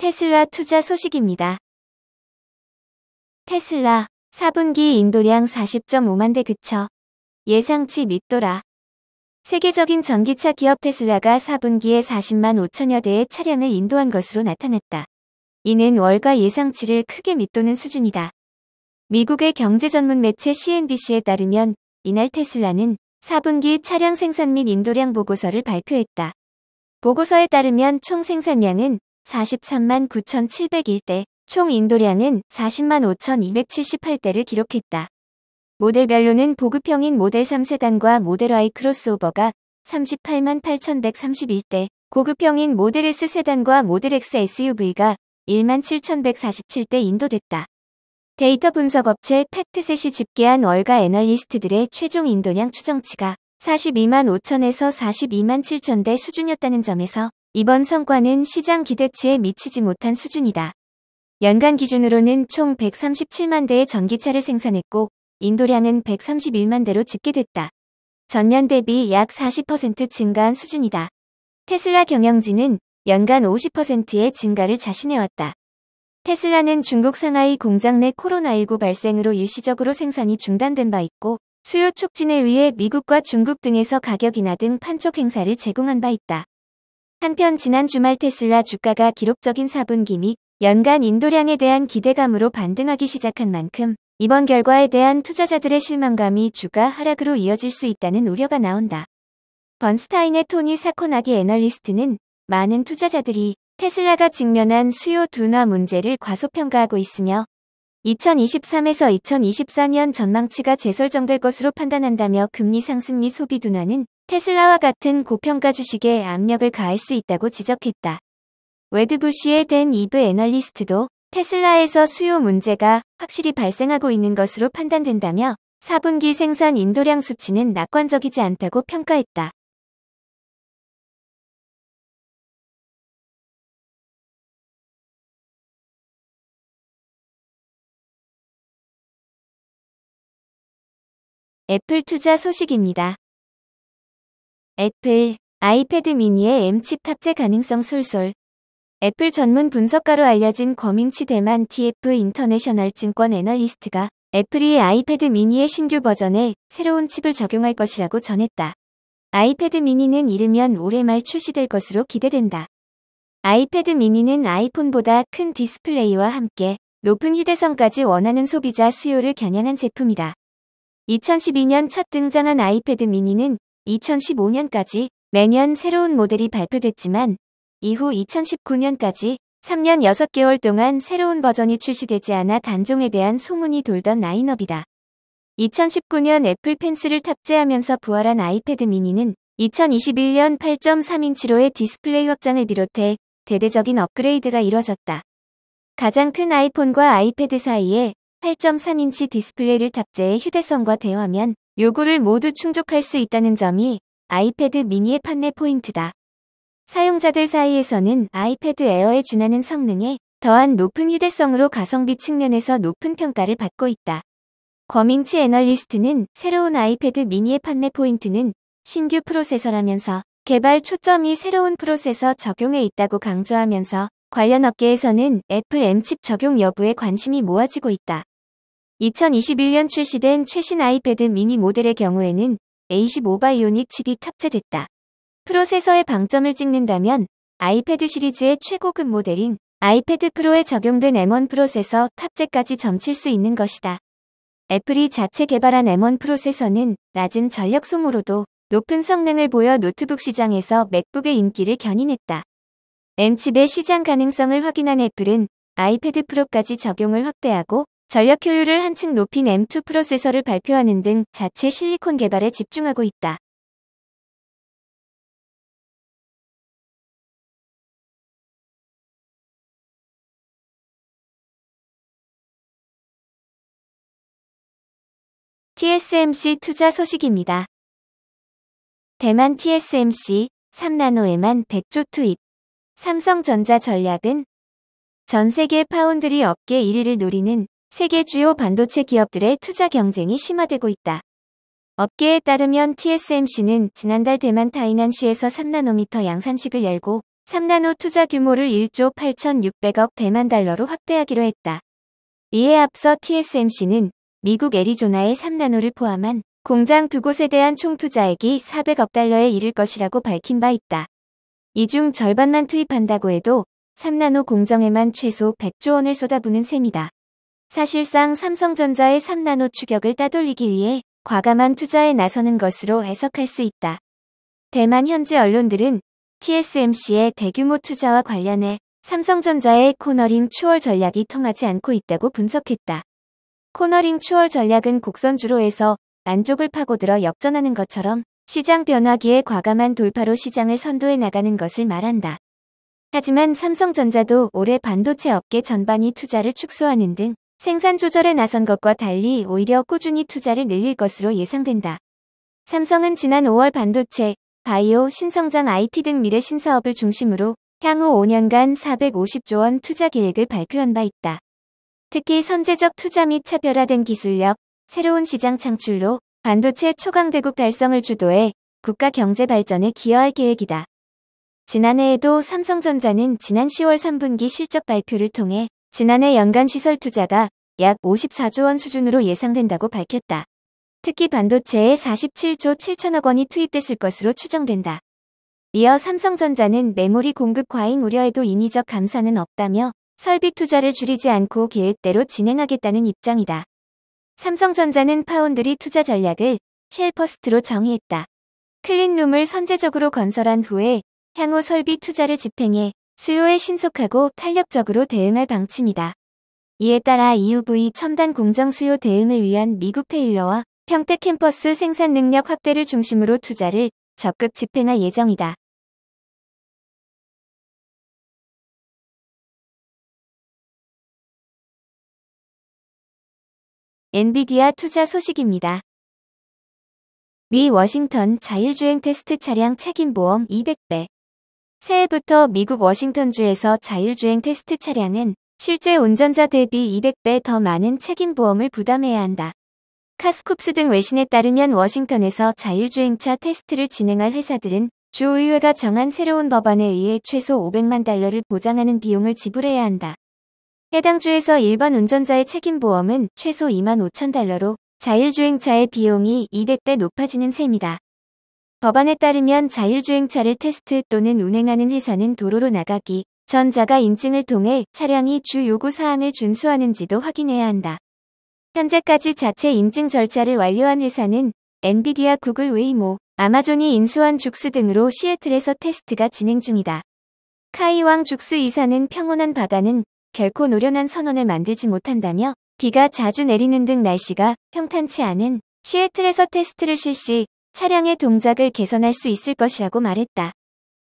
테슬라 투자 소식입니다. 테슬라 4분기 인도량 40.5만 대 그쳐 예상치 밑돌아 세계적인 전기차 기업 테슬라가 4분기에 40만 5천여 대의 차량을 인도한 것으로 나타났다. 이는 월가 예상치를 크게 밑도는 수준이다. 미국의 경제 전문 매체 CNBC에 따르면 이날 테슬라는 4분기 차량 생산 및 인도량 보고서를 발표했다. 보고서에 따르면 총 생산량은 43만 9 7 0 0일대총 인도량은 40만 5,278대를 기록했다. 모델별로는 보급형인 모델 3세단과 모델 Y 크로스오버가 38만 8,131대, 고급형인 모델 S 세단과 모델 X SUV가 1만 7,147대 인도됐다. 데이터 분석 업체 팩트셋이 집계한 월가 애널리스트들의 최종 인도량 추정치가 42만 5천에서 42만 7천 대 수준이었다는 점에서 이번 성과는 시장 기대치에 미치지 못한 수준이다. 연간 기준으로는 총 137만 대의 전기차를 생산했고 인도량은 131만 대로 집계됐다. 전년 대비 약 40% 증가한 수준이다. 테슬라 경영진은 연간 50%의 증가를 자신해왔다. 테슬라는 중국 상하이 공장 내 코로나19 발생으로 일시적으로 생산이 중단된 바 있고 수요 촉진을 위해 미국과 중국 등에서 가격 인하 등 판촉 행사를 제공한 바 있다. 한편 지난 주말 테슬라 주가가 기록적인 4분기 및 연간 인도량에 대한 기대감으로 반등하기 시작한 만큼 이번 결과에 대한 투자자들의 실망감이 주가 하락으로 이어질 수 있다는 우려가 나온다. 번스타인의 토니 사코나기 애널리스트는 많은 투자자들이 테슬라가 직면한 수요 둔화 문제를 과소평가하고 있으며 2023에서 2024년 전망치가 재설정될 것으로 판단한다며 금리 상승 및 소비 둔화는 테슬라와 같은 고평가 주식에 압력을 가할 수 있다고 지적했다. 웨드부시의 댄 이브 애널리스트도 테슬라에서 수요 문제가 확실히 발생하고 있는 것으로 판단된다며 4분기 생산 인도량 수치는 낙관적이지 않다고 평가했다. 애플 투자 소식입니다. 애플, 아이패드 미니의 M칩 탑재 가능성 솔솔. 애플 전문 분석가로 알려진 거민치 대만 TF 인터내셔널 증권 애널리스트가 애플이 아이패드 미니의 신규 버전에 새로운 칩을 적용할 것이라고 전했다. 아이패드 미니는 이르면 올해 말 출시될 것으로 기대된다. 아이패드 미니는 아이폰보다 큰 디스플레이와 함께 높은 휴대성까지 원하는 소비자 수요를 겨냥한 제품이다. 2012년 첫 등장한 아이패드 미니는 2015년까지 매년 새로운 모델이 발표됐지만 이후 2019년까지 3년 6개월 동안 새로운 버전이 출시되지 않아 단종에 대한 소문이 돌던 라인업이다. 2019년 애플 펜슬을 탑재하면서 부활한 아이패드 미니는 2021년 8.3인치로의 디스플레이 확장을 비롯해 대대적인 업그레이드가 이뤄졌다. 가장 큰 아이폰과 아이패드 사이에 8.3인치 디스플레이를 탑재해 휴대성과 대화면, 요구를 모두 충족할 수 있다는 점이 아이패드 미니의 판매 포인트다. 사용자들 사이에서는 아이패드 에어에 준하는 성능에 더한 높은 휴대성으로 가성비 측면에서 높은 평가를 받고 있다. 거민치 애널리스트는 새로운 아이패드 미니의 판매 포인트는 신규 프로세서라면서 개발 초점이 새로운 프로세서 적용에 있다고 강조하면서 관련 업계에서는 애플 M칩 적용 여부에 관심이 모아지고 있다. 2021년 출시된 최신 아이패드 미니 모델의 경우에는 A15 바이오닉 칩이 탑재됐다. 프로세서의 방점을 찍는다면 아이패드 시리즈의 최고급 모델인 아이패드 프로에 적용된 M1 프로세서 탑재까지 점칠 수 있는 것이다. 애플이 자체 개발한 M1 프로세서는 낮은 전력 소모로도 높은 성능을 보여 노트북 시장에서 맥북의 인기를 견인했다. M칩의 시장 가능성을 확인한 애플은 아이패드 프로까지 적용을 확대하고 전력 효율을 한층 높인 M2 프로세서를 발표하는 등 자체 실리콘 개발에 집중하고 있다. TSMC 투자 소식입니다. 대만 TSMC 3나노에만 100조 투입. 삼성전자 전략은 전 세계 파운드리 업계 1위를 노리는 세계 주요 반도체 기업들의 투자 경쟁이 심화되고 있다. 업계에 따르면 TSMC는 지난달 대만 타이난시에서 3나노미터 양산식을 열고 3나노 투자 규모를 1조 8,600억 대만 달러로 확대하기로 했다. 이에 앞서 TSMC는 미국 애리조나의 3나노를 포함한 공장 두 곳에 대한 총 투자액이 400억 달러에 이를 것이라고 밝힌 바 있다. 이 중 절반만 투입한다고 해도 3나노 공정에만 최소 100조 원을 쏟아부는 셈이다. 사실상 삼성전자의 3나노 추격을 따돌리기 위해 과감한 투자에 나서는 것으로 해석할 수 있다. 대만 현지 언론들은 TSMC의 대규모 투자와 관련해 삼성전자의 코너링 추월 전략이 통하지 않고 있다고 분석했다. 코너링 추월 전략은 곡선주로에서 안쪽을 파고들어 역전하는 것처럼 시장 변화기에 과감한 돌파로 시장을 선도해 나가는 것을 말한다. 하지만 삼성전자도 올해 반도체 업계 전반이 투자를 축소하는 등 생산 조절에 나선 것과 달리 오히려 꾸준히 투자를 늘릴 것으로 예상된다. 삼성은 지난 5월 반도체, 바이오, 신성장 IT 등 미래 신사업을 중심으로 향후 5년간 450조 원 투자 계획을 발표한 바 있다. 특히 선제적 투자 및 차별화된 기술력, 새로운 시장 창출로 반도체 초강대국 달성을 주도해 국가 경제 발전에 기여할 계획이다. 지난해에도 삼성전자는 지난 10월 3분기 실적 발표를 통해 지난해 연간 시설 투자가 약 54조 원 수준으로 예상된다고 밝혔다. 특히 반도체에 47조 7천억 원이 투입됐을 것으로 추정된다. 이어 삼성전자는 메모리 공급 과잉 우려에도 인위적 감사는 없다며 설비 투자를 줄이지 않고 계획대로 진행하겠다는 입장이다. 삼성전자는 파운드리 투자 전략을 쉘퍼스트로 정의했다. 클린룸을 선제적으로 건설한 후에 향후 설비 투자를 집행해 수요에 신속하고 탄력적으로 대응할 방침이다. 이에 따라 EUV 첨단 공정 수요 대응을 위한 미국 테일러와 평택 캠퍼스 생산 능력 확대를 중심으로 투자를 적극 집행할 예정이다. 엔비디아 투자 소식입니다. 미 워싱턴 자율주행 테스트 차량 책임보험 200배 새해부터 미국 워싱턴주에서 자율주행 테스트 차량은 실제 운전자 대비 200배 더 많은 책임보험을 부담해야 한다. 카스쿱스 등 외신에 따르면 워싱턴에서 자율주행차 테스트를 진행할 회사들은 주의회가 정한 새로운 법안에 의해 최소 500만 달러를 보장하는 비용을 지불해야 한다. 해당 주에서 일반 운전자의 책임보험은 최소 2만 5천 달러로 자율주행차의 비용이 200배 높아지는 셈이다. 법안에 따르면 자율주행차를 테스트 또는 운행하는 회사는 도로로 나가기 전 자가 인증을 통해 차량이 주 요구 사항을 준수하는지도 확인해야 한다. 현재까지 자체 인증 절차를 완료한 회사는 엔비디아, 구글, 웨이모, 아마존이 인수한 죽스 등으로 시애틀에서 테스트가 진행 중이다. 카이왕 죽스 이사는 평온한 바다는 결코 노련한 선원을 만들지 못한다며 비가 자주 내리는 등 날씨가 평탄치 않은 시애틀에서 테스트를 실시 차량의 동작을 개선할 수 있을 것이라고 말했다.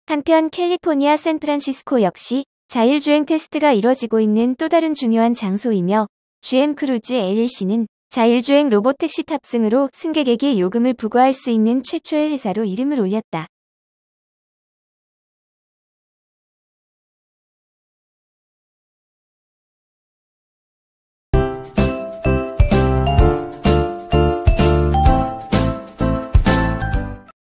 한편 캘리포니아 샌프란시스코 역시 자율주행 테스트가 이뤄지고 있는 또 다른 중요한 장소이며 GM 크루즈 LLC는 자율주행 로봇 택시 탑승으로 승객에게 요금을 부과할 수 있는 최초의 회사로 이름을 올렸다.